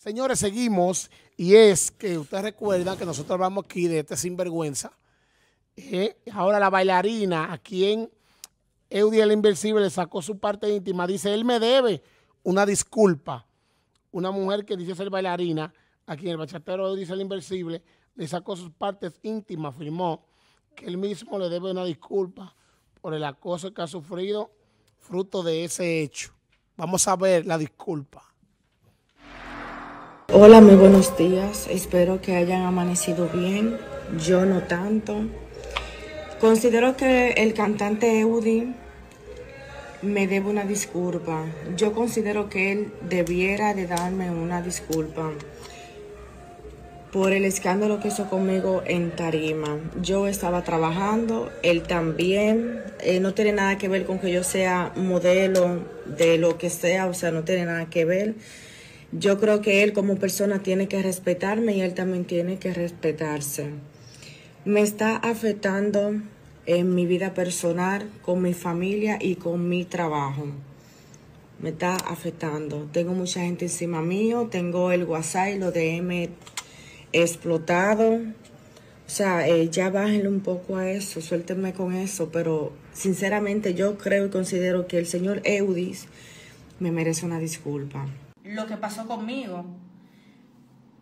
Señores, seguimos. Y es que ustedes recuerdan que nosotros hablamos aquí de este sinvergüenza. Eh, ahora la bailarina, a quien Eudiel el Inversible, le sacó su parte íntima, dice, él me debe una disculpa. Una mujer que dice ser bailarina, a quien el bachatero Eudiel el Inversible le sacó sus partes íntimas, afirmó que él mismo le debe una disculpa por el acoso que ha sufrido fruto de ese hecho. Vamos a ver la disculpa. Hola, muy buenos días. Espero que hayan amanecido bien. Yo no tanto. Considero que el cantante Eudi me debe una disculpa. Yo considero que él debiera de darme una disculpa por el escándalo que hizo conmigo en Tarima. Yo estaba trabajando, él también. Eh, no tiene nada que ver con que yo sea modelo de lo que sea, o sea, no tiene nada que ver yo creo que él como persona tiene que respetarme y él también tiene que respetarse. Me está afectando en mi vida personal, con mi familia y con mi trabajo. Me está afectando. Tengo mucha gente encima mío, tengo el WhatsApp y lo DM explotado. O sea, eh, ya bájenle un poco a eso, suéltenme con eso, pero sinceramente yo creo y considero que el señor Eudis me merece una disculpa lo que pasó conmigo.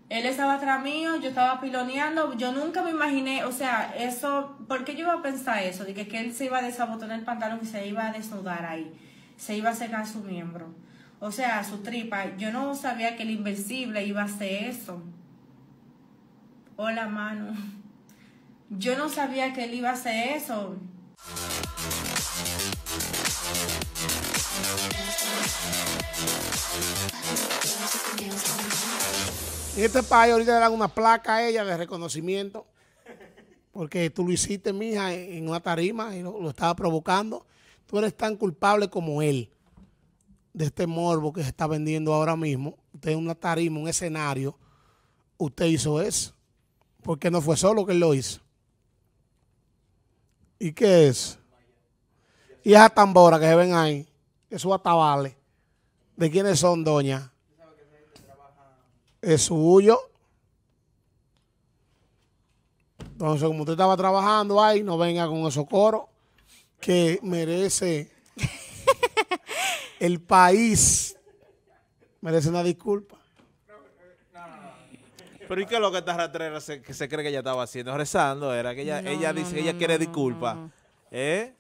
Él estaba atrás mío, yo estaba piloneando, yo nunca me imaginé, o sea, eso, ¿por qué yo iba a pensar eso? De que, él se iba a desabotonar el pantalón y se iba a desnudar ahí, se iba a secar su miembro, o sea, su tripa. Yo no sabía que el invencible iba a hacer eso. Hola, mano. Yo no sabía que él iba a hacer eso. En este país ahorita le dan una placa a ella de reconocimiento, porque tú lo hiciste, mija, en una tarima y lo, estaba provocando. Tú eres tan culpable como él de este morbo que se está vendiendo ahora mismo. Usted en una tarima, un escenario, usted hizo eso. Porque no fue solo que él lo hizo. ¿Y qué es? Y esa tambora que se ven ahí, esos atabales, ¿de quiénes son, doña? es suyo. Entonces, como usted estaba trabajando ahí, no venga con esos coros que merece el país. Merece una disculpa. Pero ¿y qué es lo que esta rastrera se, que se cree que ella estaba haciendo? Rezando, era que ella, ella dice ella quiere disculpa ¿Eh?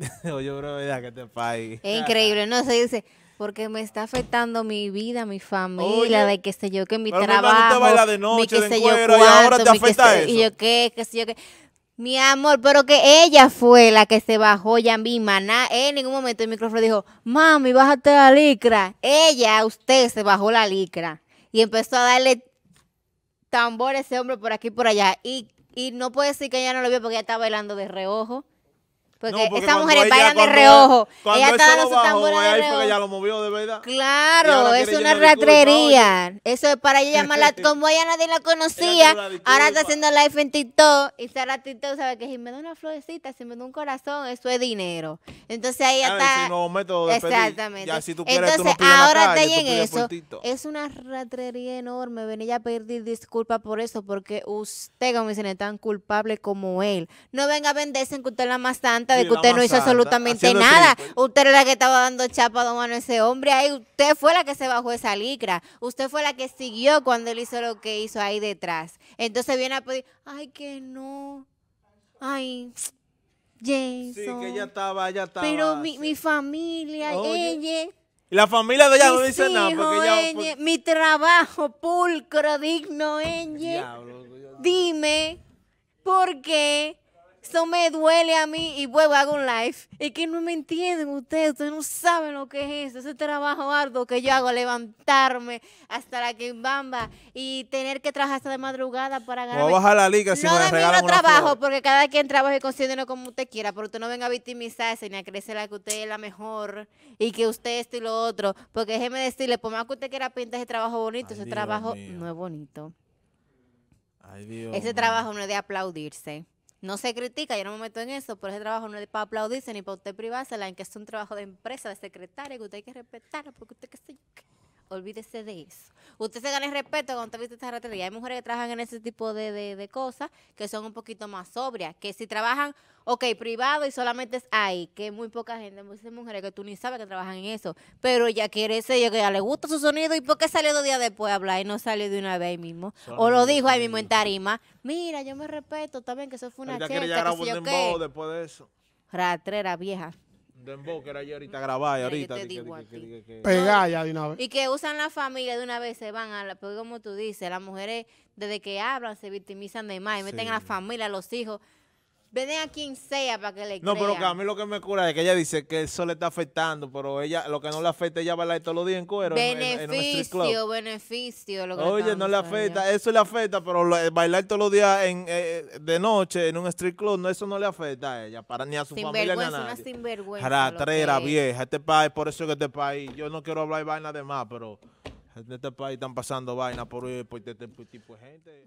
Oye, bro, ya que te país. Es increíble, ¿no? Se dice, porque me está afectando mi vida, mi familia, de qué sé yo, que mi trabajo, mi yo ahora te Y yo qué, qué sé yo qué. Mi amor, pero que ella fue la que se bajó ya mi maná. En ningún momento el micrófono dijo, mami, bájate la licra. Ella, usted, se bajó la licra. Y empezó a darle tambor a ese hombre por aquí y por allá. Y, y no puede decir que ella no lo vio porque ella estaba bailando de reojo. Porque, mujer esas mujeres bailan de reojo. Ella está dando su tambora de reojo. lo movió de verdad. Claro, es una ratrería. Eso es para ella llamarla. como ella nadie la conocía, ahora está haciendo live en TikTok. Y Sara TikTok sabe que si me da una florecita, si me da un corazón, eso es dinero. Entonces ahí ah, está. ya está. método Exactamente. Entonces ahora está en eso. Es una ratrería enorme. venía a pedir disculpas por eso, porque usted, como dicen, es tan culpable como él. No venga a venderse en que usted la más de que usted no hizo absolutamente nada. Usted era la que estaba dando chapa a Don a ese hombre ahí. Usted fue la que se bajó esa licra. Usted fue la que siguió cuando él hizo lo que hizo ahí detrás. Entonces viene a pedir, ay, que no. Ay, Jason. Sí, que ella estaba, ya estaba. Pero mi, familia, ella. la familia de ella no dice nada. Mi trabajo pulcro, digno, ella. Dime, ¿por qué? Eso me duele a mí y vuelvo, hago un live. Es que no me entienden ustedes, ustedes no saben lo que es eso, ese trabajo arduo que yo hago, levantarme hasta la quimbamba y tener que trabajar hasta de madrugada para ganar. Voy la liga si no me de no trabajo, porque cada quien trabaja y considera como usted quiera, pero usted no venga a victimizarse ni a crecer a que usted es la mejor y que usted esto y lo otro, porque déjeme decirle, por más que usted quiera pintar ese trabajo bonito, ese trabajo no es bonito. Ay, Dios ese trabajo no es de aplaudirse no se critica, yo no me meto en eso, por ese trabajo no es para aplaudirse ni para usted privársela, en que es un trabajo de empresa, de secretaria, que usted hay que respetar, porque usted qué sé olvídese de eso. Usted se gana el respeto cuando usted viste esta ratería. Hay mujeres que trabajan en ese tipo de, cosas que son un poquito más sobrias, que si trabajan, ok, privado y solamente es ahí, que muy poca gente, muchas mujeres que tú ni sabes que trabajan en eso, pero ella quiere ese, que ya le gusta su sonido y porque salió dos días después a hablar y no salió de una vez mismo. o lo dijo ahí mismo en tarima, mira, yo me respeto, también que eso fue una llegar que si después de eso. Ratrera vieja de que era yo ahorita mm. grabada ahorita. que, ya de una vez. Y que usan la familia de una vez, se van a la, porque como tú dices, las mujeres desde que hablan se victimizan de más y meten a la familia, a los hijos. Venden a quien sea para que le No, pero a mí lo que me cura es que ella dice que eso le está afectando, pero ella lo que no le afecta, ella bailar todos los días en cuero. Beneficio, beneficio. Oye, no le afecta, eso le afecta, pero eh, bailar todos los días en, eh, de noche en un street club, no, eso no le afecta a ella, para, ni a su familia ni a nadie. Una sinvergüenza. Ratrera, vieja, este país, por eso que este país, yo no quiero hablar vaina de más, pero en este país están pasando vainas por, eh, por este tipo de gente.